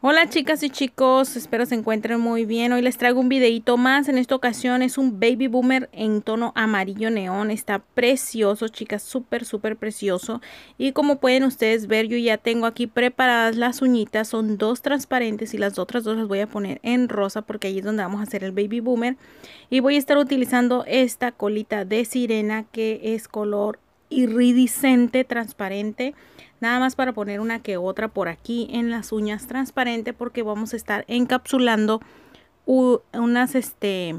Hola chicas y chicos, espero se encuentren muy bien. Hoy les traigo un videito más. En esta ocasión es un baby boomer en tono amarillo neón. Está precioso, chicas, súper, súper precioso. Y como pueden ustedes ver, yo ya tengo aquí preparadas las uñitas. Son dos transparentes y las otras dos las voy a poner en rosa porque ahí es donde vamos a hacer el baby boomer. Y voy a estar utilizando esta colita de sirena que es color iridiscente transparente nada más para poner una que otra por aquí en las uñas transparente porque vamos a estar encapsulando unas este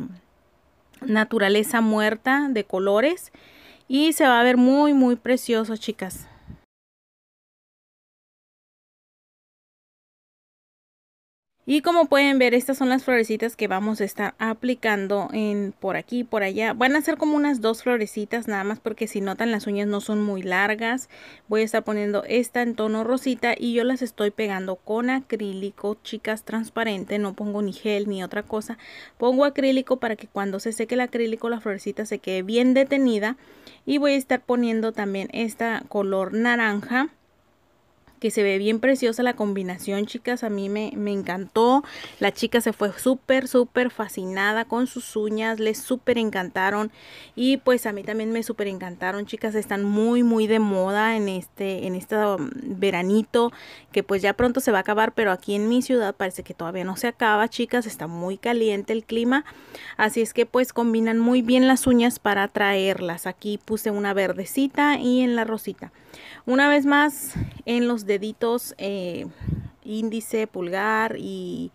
naturaleza muerta de colores y se va a ver muy muy precioso chicas Y como pueden ver, estas son las florecitas que vamos a estar aplicando en por aquí, por allá. Van a ser como unas dos florecitas nada más porque si notan las uñas no son muy largas. Voy a estar poniendo esta en tono rosita y yo las estoy pegando con acrílico, chicas, transparente. No pongo ni gel ni otra cosa. Pongo acrílico para que cuando se seque el acrílico la florecita se quede bien detenida. Y voy a estar poniendo también esta color naranja que se ve bien preciosa la combinación, chicas. A mí me, me encantó. La chica se fue súper, súper fascinada con sus uñas. Les súper encantaron. Y pues a mí también me súper encantaron, chicas. Están muy, muy de moda en este, en este um, veranito. Que pues ya pronto se va a acabar. Pero aquí en mi ciudad parece que todavía no se acaba, chicas. Está muy caliente el clima. Así es que pues combinan muy bien las uñas para traerlas. Aquí puse una verdecita y en la rosita. Una vez más, en los deditos eh, índice, pulgar y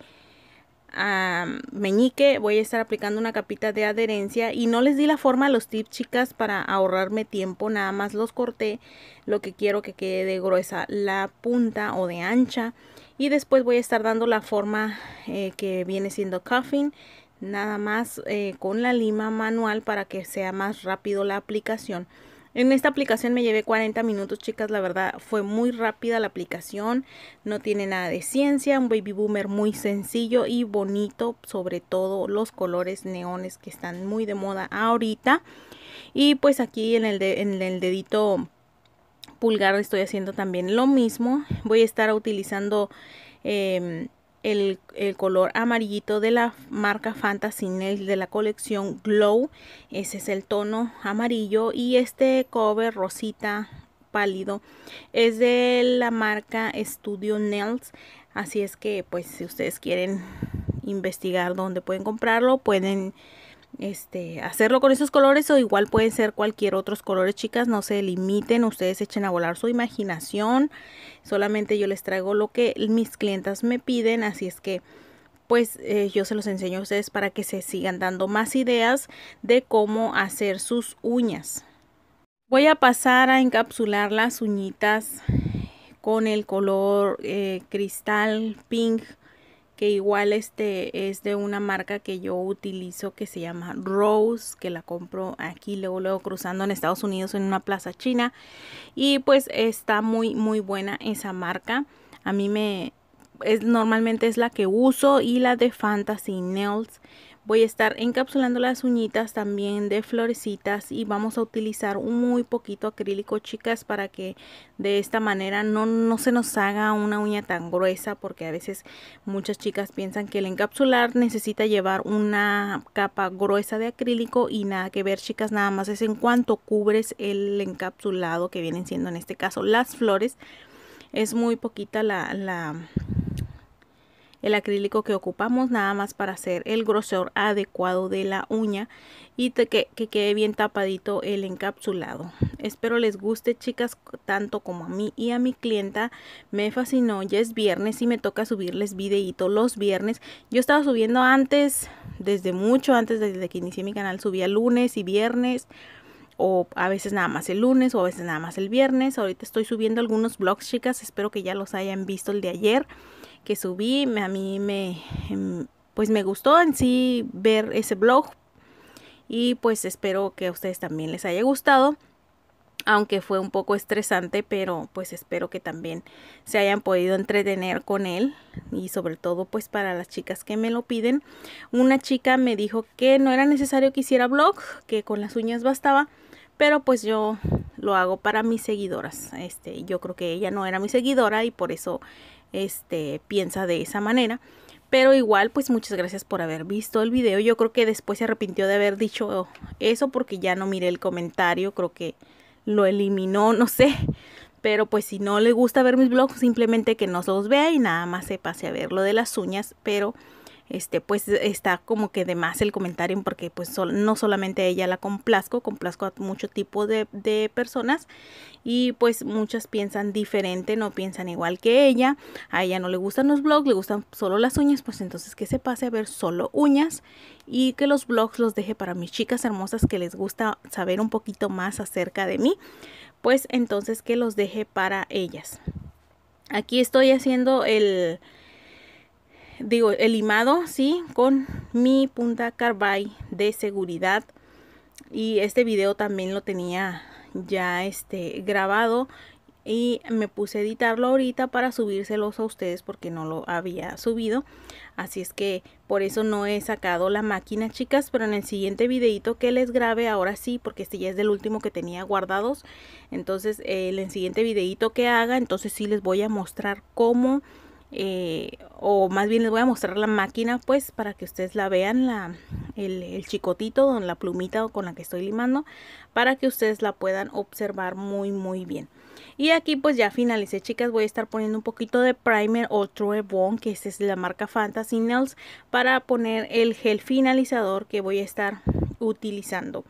meñique voy a estar aplicando una capita de adherencia y no les di la forma a los tips chicas para ahorrarme tiempo, nada más los corté lo que quiero que quede gruesa la punta o de ancha y después voy a estar dando la forma eh, que viene siendo cuffing nada más eh, con la lima manual para que sea más rápido la aplicación en esta aplicación me llevé 40 minutos, chicas, la verdad fue muy rápida la aplicación, no tiene nada de ciencia, un baby boomer muy sencillo y bonito, sobre todo los colores neones que están muy de moda ahorita. Y pues aquí en el, dedito pulgar estoy haciendo también lo mismo, voy a estar utilizando... Em, el, color amarillito de la marca Fantasy Nails de la colección Glow. Ese es el tono amarillo y este cover rosita pálido es de la marca Studio Nails. Así es que pues si ustedes quieren investigar dónde pueden comprarlo, pueden este, hacerlo con esos colores o igual pueden ser cualquier otros colores, chicas, no se limiten, ustedes echen a volar su imaginación, solamente yo les traigo lo que mis clientas me piden, así es que pues eh, yo se los enseño a ustedes para que se sigan dando más ideas de cómo hacer sus uñas. Voy a pasar a encapsular las uñitas con el color eh, cristal pink que igual este es de una marca que yo utilizo que se llama Rose, que la compro aquí luego luego cruzando en Estados Unidos en una plaza china y pues está muy muy buena esa marca. A mí me es normalmente es la que uso y la de Fantasy Nails voy a estar encapsulando las uñitas también de florecitas y vamos a utilizar un muy poquito acrílico chicas para que de esta manera no, no se nos haga una uña tan gruesa porque a veces muchas chicas piensan que el encapsular necesita llevar una capa gruesa de acrílico y nada que ver chicas nada más es en cuanto cubres el encapsulado que vienen siendo en este caso las flores es muy poquita la, la el acrílico que ocupamos nada más para hacer el grosor adecuado de la uña y que, quede bien tapadito el encapsulado. Espero les guste chicas tanto como a mí y a mi clienta. Me fascinó, ya es viernes y me toca subirles videito los viernes. Yo estaba subiendo antes, desde mucho antes, desde que inicié mi canal, subía lunes y viernes o a veces nada más el lunes o a veces nada más el viernes. Ahorita estoy subiendo algunos vlogs, chicas. Espero que ya los hayan visto el de ayer que subí, a mí me, em, pues me gustó en sí ver ese blog y pues espero que a ustedes también les haya gustado. Aunque fue un poco estresante, pero pues espero que también se hayan podido entretener con él y sobre todo pues para las chicas que me lo piden. Una chica me dijo que no era necesario que hiciera blog, que con las uñas bastaba, pero pues yo lo hago para mis seguidoras. Este, yo creo que ella no era mi seguidora y por eso este, piensa de esa manera. Pero igual, pues muchas gracias por haber visto el video. Yo creo que después se arrepintió de haber dicho eso porque ya no miré el comentario. Creo que lo eliminó, no sé. Pero pues si no le gusta ver mis blogs, simplemente que no los vea y nada más se pase a ver lo de las uñas. Pero este pues está como que de más el comentario porque pues no solamente a ella la complazco, complazco a mucho tipo de, de personas y pues muchas piensan diferente, no piensan igual que ella, a ella no le gustan los blogs, le gustan solo las uñas, pues entonces que se pase a ver solo uñas y que los blogs los deje para mis chicas hermosas que les gusta saber un poquito más acerca de mí, pues entonces que los deje para ellas. Aquí estoy haciendo el, digo, el limado, sí, con mi punta carbide de seguridad. Y este video también lo tenía ya este, grabado y me puse a editarlo ahorita para subírselos a ustedes porque no lo había subido así es que por eso no he sacado la máquina chicas pero en el siguiente videito que les grabe ahora sí porque este ya es del último que tenía guardados entonces en el siguiente videito que haga entonces sí les voy a mostrar cómo eh, o más bien les voy a mostrar la máquina pues para que ustedes la vean la, el, chicotito con la plumita con la que estoy limando para que ustedes la puedan observar muy muy bien y aquí pues ya finalicé chicas, voy a estar poniendo un poquito de primer o True que es es la marca Fantasy Nails, para poner el gel finalizador que voy a estar utilizando.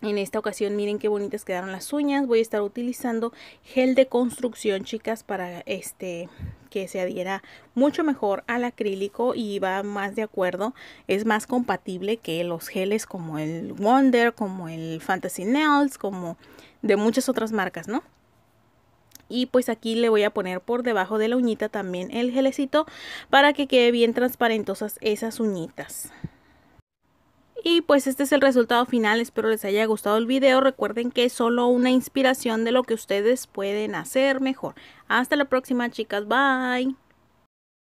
En esta ocasión miren qué bonitas quedaron las uñas, voy a estar utilizando gel de construcción chicas para este que se adhiera mucho mejor al acrílico y va más de acuerdo, es más compatible que los geles como el Wonder, como el Fantasy Nails, como de muchas otras marcas, ¿no? y pues aquí le voy a poner por debajo de la uñita también el gelecito para que quede bien transparentosas esas uñitas. Y pues este es el resultado final, espero les haya gustado el video, recuerden que es solo una inspiración de lo que ustedes pueden hacer mejor. Hasta la próxima chicas, bye.